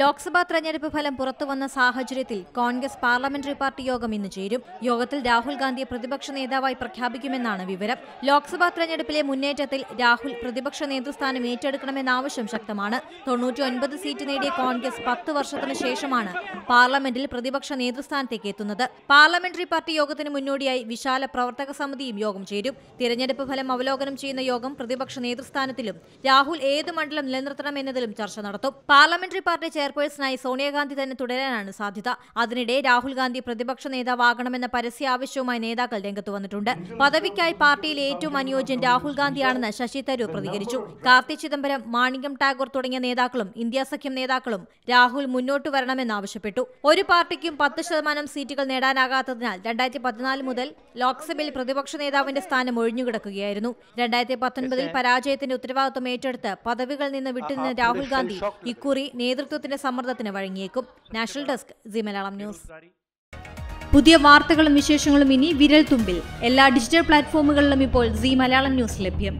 ലോക്സഭാ തെരഞ്ഞെടുപ്പ് ഫലം പുറത്തുവന്ന സാഹചര്യത്തിൽ കോൺഗ്രസ് പാർലമെന്ററി പാർട്ടി യോഗം ഇന്ന് ചേരും യോഗത്തിൽ രാഹുൽ ഗാന്ധിയെ പ്രതിപക്ഷ നേതാവായി പ്രഖ്യാപിക്കുമെന്നാണ് വിവരം ലോക്സഭാ തെരഞ്ഞെടുപ്പിലെ മുന്നേറ്റത്തിൽ രാഹുൽ പ്രതിപക്ഷ നേതൃസ്ഥാനം ഏറ്റെടുക്കണമെന്ന ആവശ്യം ശക്തമാണ് തൊണ്ണൂറ്റിയൊൻപത് സീറ്റ് നേടിയ കോൺഗ്രസ് പത്ത് വർഷത്തിന് ശേഷമാണ് പാർലമെന്റിൽ പ്രതിപക്ഷ നേതൃസ്ഥാനത്തേക്ക് എത്തുന്നത് പാർലമെന്ററി പാർട്ടി യോഗത്തിന് മുന്നോടിയായി വിശാല പ്രവർത്തക സമിതിയും യോഗം ചേരും തിരഞ്ഞെടുപ്പ് ഫലം അവലോകനം ചെയ്യുന്ന യോഗം പ്രതിപക്ഷ നേതൃസ്ഥാനത്തിലും രാഹുൽ ഏത് മണ്ഡലം നിലനിർത്തണമെന്നതിലും ചർച്ച നടത്തും പാർലമെന്ററി പാർട്ടി ചെയർപേഴ്സണായി സോണിയാഗാന്ധി തന്നെ തുടരാനാണ് സാധ്യത അതിനിടെ രാഹുൽ ഗാന്ധി പ്രതിപക്ഷ നേതാവാകണമെന്ന പരസ്യ ആവശ്യവുമായി നേതാക്കൾ രംഗത്ത് വന്നിട്ടുണ്ട് പദവിക്കായി പാർട്ടിയിൽ ഏറ്റവും അനുയോജ്യൻ രാഹുൽ ഗാന്ധിയാണെന്ന് ശശി തരൂർ പ്രതികരിച്ചു കാർത്തി ചിദംബരം മാണിക്യം ടാഗോർ തുടങ്ങിയ നേതാക്കളും ഇന്ത്യ സഖ്യം നേതാക്കളും രാഹുൽ മുന്നോട്ട് വരണമെന്നാവശ്യപ്പെട്ടു ഒരു പാർട്ടിക്കും പത്ത് ശതമാനം സീറ്റുകൾ നേടാനാകാത്തതിനാൽ രണ്ടായിരത്തി പതിനാല് മുതൽ ലോക്സഭയിൽ പ്രതിപക്ഷ നേതാവിന്റെ സ്ഥാനം ഒഴിഞ്ഞുകിടക്കുകയായിരുന്നു രണ്ടായിരത്തി പത്തൊൻപതിൽ പരാജയത്തിന്റെ ഉത്തരവാദിത്വം ഏറ്റെടുത്ത് പദവികളിൽ നിന്ന് വിട്ടുനിന്ന രാഹുൽ ഗാന്ധി ഇക്കുറി നേതൃത്വത്തിൽ അദ്ദേഹത്തിന്റെ സമ്മർദ്ദത്തിന് വഴങ്ങിയേക്കും national desk Zee Malayalam news പുതിയ വാർത്തകളും വിശേഷങ്ങളും ഇനി വിരൽ തുമ്പിൽ എല്ലാ ഡിജിറ്റൽ പ്ലാറ്റ്ഫോമുകളിലും ഇപ്പോൾ സി മലയാളം ന്യൂസ് ലഭ്യം